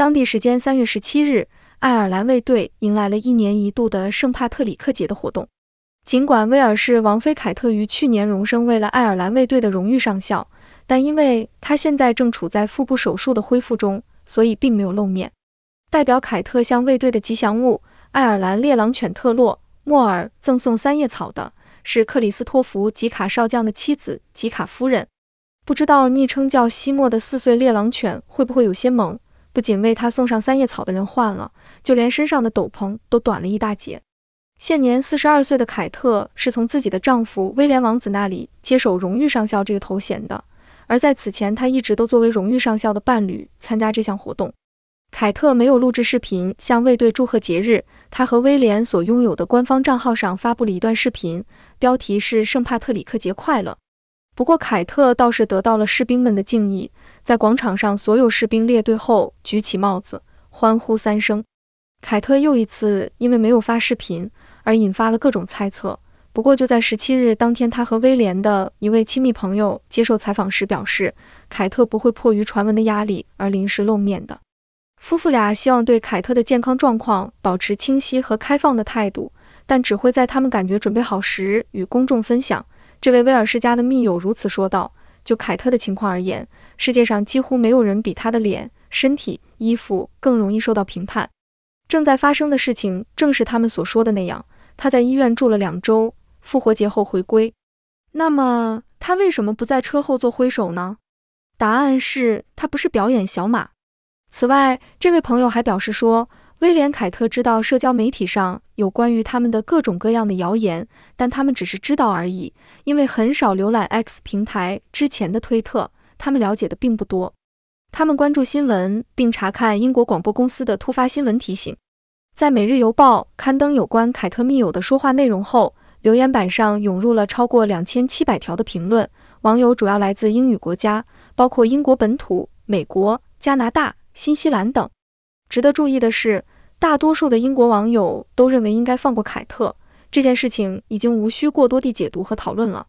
当地时间三月十七日，爱尔兰卫队迎来了一年一度的圣帕特里克节的活动。尽管威尔士王妃凯特于去年荣升为了爱尔兰卫队的荣誉上校，但因为她现在正处在腹部手术的恢复中，所以并没有露面。代表凯特向卫队的吉祥物爱尔兰猎狼犬特洛莫尔赠送三叶草的是克里斯托弗·吉卡少将的妻子吉卡夫人。不知道昵称叫西莫的四岁猎狼犬会不会有些猛，不仅为他送上三叶草的人换了，就连身上的斗篷都短了一大截。现年四十二岁的凯特是从自己的丈夫威廉王子那里接手荣誉上校这个头衔的，而在此前他一直都作为荣誉上校的伴侣参加这项活动。凯特没有录制视频向卫队祝贺节日，他和威廉所拥有的官方账号上发布了一段视频，标题是“圣帕特里克节快乐”。不过凯特倒是得到了士兵们的敬意。在广场上，所有士兵列队后举起帽子，欢呼三声。凯特又一次因为没有发视频而引发了各种猜测。不过，就在十七日当天，他和威廉的一位亲密朋友接受采访时表示，凯特不会迫于传闻的压力而临时露面的。夫妇俩希望对凯特的健康状况保持清晰和开放的态度，但只会在他们感觉准备好时与公众分享。这位威尔士家的密友如此说道。就凯特的情况而言，世界上几乎没有人比她的脸、身体、衣服更容易受到评判。正在发生的事情正是他们所说的那样，他在医院住了两周，复活节后回归。那么，他为什么不在车后做挥手呢？答案是他不是表演小马。此外，这位朋友还表示说。威廉·凯特知道社交媒体上有关于他们的各种各样的谣言，但他们只是知道而已，因为很少浏览 X 平台之前的推特，他们了解的并不多。他们关注新闻，并查看英国广播公司的突发新闻提醒。在《每日邮报》刊登有关凯特密友的说话内容后，留言板上涌入了超过两千七百条的评论，网友主要来自英语国家，包括英国本土、美国、加拿大、新西兰等。值得注意的是，大多数的英国网友都认为应该放过凯特，这件事情已经无需过多地解读和讨论了。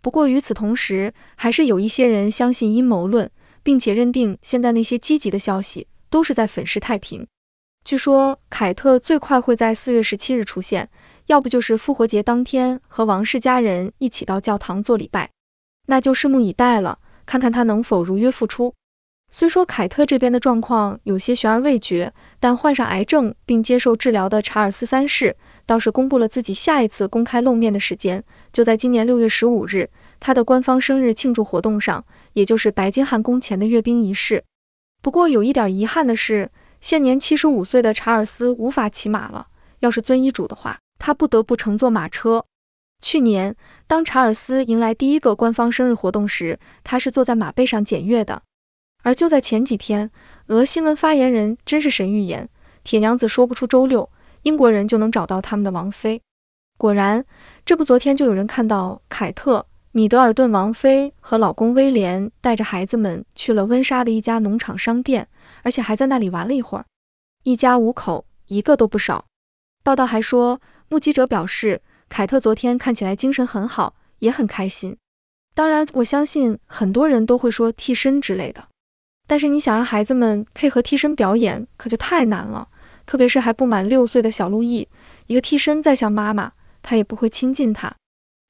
不过与此同时，还是有一些人相信阴谋论，并且认定现在那些积极的消息都是在粉饰太平。据说凯特最快会在四月十七日出现，要不就是复活节当天和王室家人一起到教堂做礼拜。那就拭目以待了，看看他能否如约复出。虽说凯特这边的状况有些悬而未决，但患上癌症并接受治疗的查尔斯三世倒是公布了自己下一次公开露面的时间，就在今年六月十五日，他的官方生日庆祝活动上，也就是白金汉宫前的阅兵仪式。不过有一点遗憾的是，现年七十五岁的查尔斯无法骑马了，要是遵医嘱的话，他不得不乘坐马车。去年当查尔斯迎来第一个官方生日活动时，他是坐在马背上检阅的。而就在前几天，俄新闻发言人真是神预言，铁娘子说不出周六英国人就能找到他们的王妃。果然，这不昨天就有人看到凯特·米德尔顿王妃和老公威廉带着孩子们去了温莎的一家农场商店，而且还在那里玩了一会儿。一家五口，一个都不少。报道还说，目击者表示，凯特昨天看起来精神很好，也很开心。当然，我相信很多人都会说替身之类的。但是你想让孩子们配合替身表演，可就太难了。特别是还不满六岁的小路易，一个替身再像妈妈，他也不会亲近他。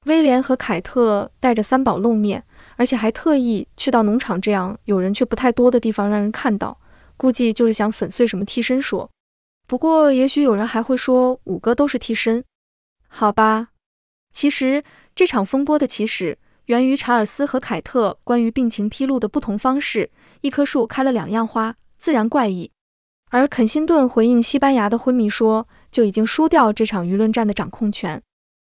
威廉和凯特带着三宝露面，而且还特意去到农场这样有人却不太多的地方让人看到，估计就是想粉碎什么替身说。不过也许有人还会说，五个都是替身，好吧。其实这场风波的起始。源于查尔斯和凯特关于病情披露的不同方式，一棵树开了两样花，自然怪异。而肯辛顿回应西班牙的昏迷说，就已经输掉这场舆论战的掌控权。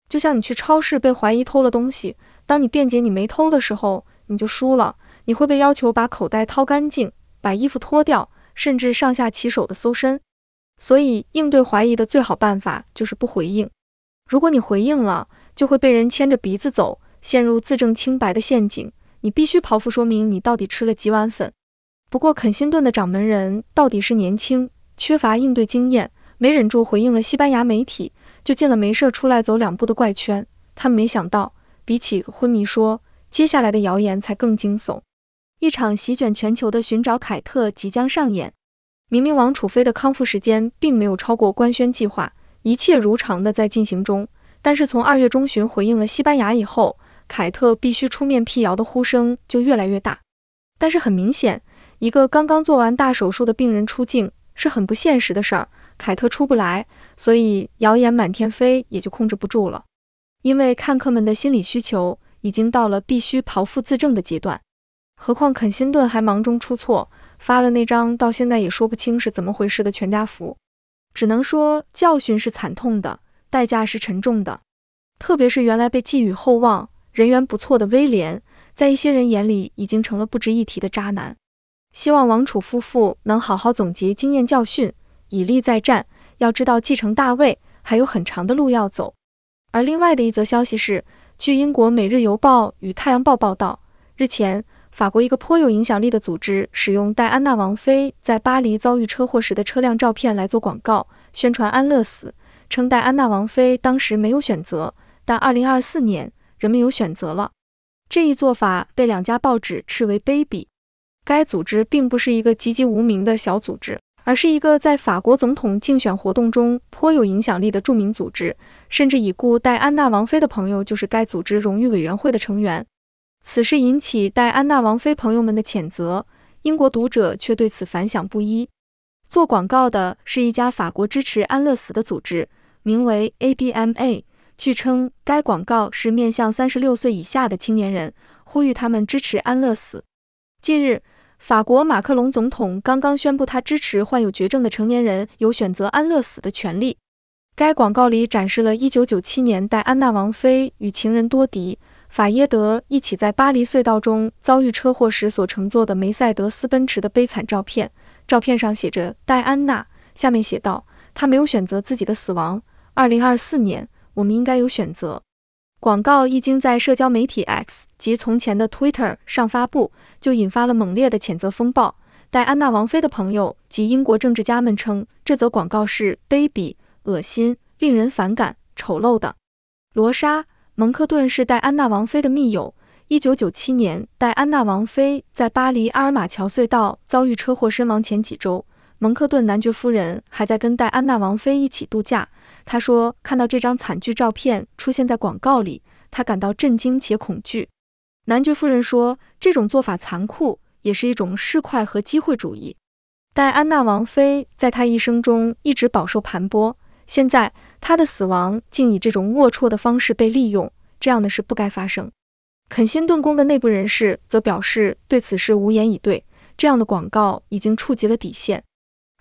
就像你去超市被怀疑偷了东西，当你辩解你没偷的时候，你就输了，你会被要求把口袋掏干净，把衣服脱掉，甚至上下其手的搜身。所以，应对怀疑的最好办法就是不回应。如果你回应了，就会被人牵着鼻子走。陷入自证清白的陷阱，你必须剖腹说明你到底吃了几碗粉。不过，肯辛顿的掌门人到底是年轻，缺乏应对经验，没忍住回应了西班牙媒体，就进了没事出来走两步的怪圈。他们没想到，比起昏迷说，接下来的谣言才更惊悚。一场席卷全球的寻找凯特即将上演。明明王楚飞的康复时间并没有超过官宣计划，一切如常的在进行中，但是从二月中旬回应了西班牙以后。凯特必须出面辟谣的呼声就越来越大，但是很明显，一个刚刚做完大手术的病人出境是很不现实的事儿。凯特出不来，所以谣言满天飞也就控制不住了。因为看客们的心理需求已经到了必须刨腹自证的阶段。何况肯辛顿还忙中出错，发了那张到现在也说不清是怎么回事的全家福，只能说教训是惨痛的，代价是沉重的。特别是原来被寄予厚望。人缘不错的威廉，在一些人眼里已经成了不值一提的渣男。希望王储夫妇能好好总结经验教训，以力再战。要知道，继承大位还有很长的路要走。而另外的一则消息是，据英国《每日邮报》与《太阳报》报道，日前，法国一个颇有影响力的组织使用戴安娜王妃在巴黎遭遇车祸时的车辆照片来做广告宣传安乐死，称戴安娜王妃当时没有选择，但二零二四年。人们有选择了，这一做法被两家报纸斥为卑鄙。该组织并不是一个籍籍无名的小组织，而是一个在法国总统竞选活动中颇有影响力的著名组织。甚至已故戴安娜王妃的朋友就是该组织荣誉委员会的成员。此事引起戴安娜王妃朋友们的谴责，英国读者却对此反响不一。做广告的是一家法国支持安乐死的组织，名为 ABMA。据称，该广告是面向三十六岁以下的青年人，呼吁他们支持安乐死。近日，法国马克龙总统刚刚宣布，他支持患有绝症的成年人有选择安乐死的权利。该广告里展示了一九九七年戴安娜王妃与情人多迪法耶德一起在巴黎隧道中遭遇车祸时所乘坐的梅赛德斯奔驰的悲惨照片。照片上写着“戴安娜”，下面写道：“她没有选择自己的死亡。二零二四年。”我们应该有选择。广告一经在社交媒体 X 及从前的 Twitter 上发布，就引发了猛烈的谴责风暴。戴安娜王妃的朋友及英国政治家们称，这则广告是卑鄙、恶心、令人反感、丑陋的。罗莎·蒙克顿是戴安娜王妃的密友。1997年，戴安娜王妃在巴黎阿尔马桥隧道遭遇车祸身亡前几周，蒙克顿男爵夫人还在跟戴安娜王妃一起度假。他说：“看到这张惨剧照片出现在广告里，他感到震惊且恐惧。”男爵夫人说：“这种做法残酷，也是一种市侩和机会主义。”戴安娜王妃在她一生中一直饱受盘剥，现在她的死亡竟以这种龌龊的方式被利用，这样的事不该发生。肯辛顿宫的内部人士则表示对此事无言以对。这样的广告已经触及了底线。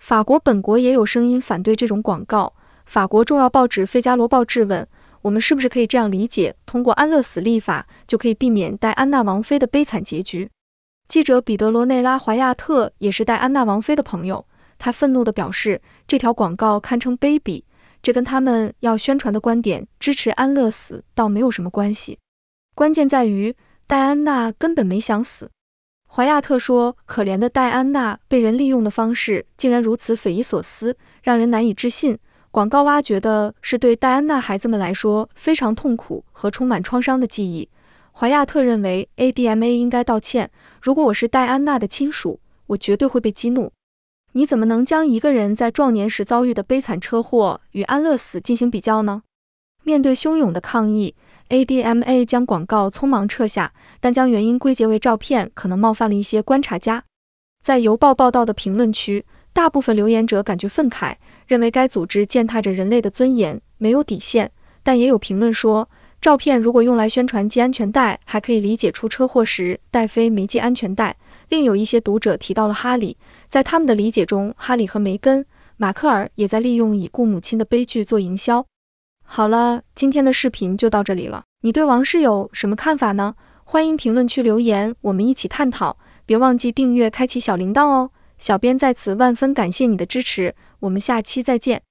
法国本国也有声音反对这种广告。法国重要报纸《费加罗报》质问：“我们是不是可以这样理解，通过安乐死立法就可以避免戴安娜王妃的悲惨结局？”记者彼得罗内拉·怀亚特也是戴安娜王妃的朋友，他愤怒地表示：“这条广告堪称卑鄙，这跟他们要宣传的观点支持安乐死倒没有什么关系。关键在于戴安娜根本没想死。”怀亚特说：“可怜的戴安娜被人利用的方式竟然如此匪夷所思，让人难以置信。”广告挖掘的是对戴安娜孩子们来说非常痛苦和充满创伤的记忆。怀亚特认为 ADMA 应该道歉。如果我是戴安娜的亲属，我绝对会被激怒。你怎么能将一个人在壮年时遭遇的悲惨车祸与安乐死进行比较呢？面对汹涌的抗议，ADMA 将广告匆忙撤下，但将原因归结为照片可能冒犯了一些观察家。在邮报报道的评论区。大部分留言者感觉愤慨，认为该组织践踏着人类的尊严，没有底线。但也有评论说，照片如果用来宣传系安全带，还可以理解出车祸时戴妃没系安全带。另有一些读者提到了哈里，在他们的理解中，哈里和梅根、马克尔也在利用已故母亲的悲剧做营销。好了，今天的视频就到这里了。你对王室有什么看法呢？欢迎评论区留言，我们一起探讨。别忘记订阅、开启小铃铛哦。小编在此万分感谢你的支持，我们下期再见。